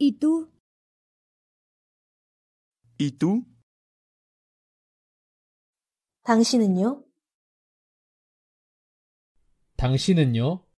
Itu. Itu. 당신은요? 당신은요?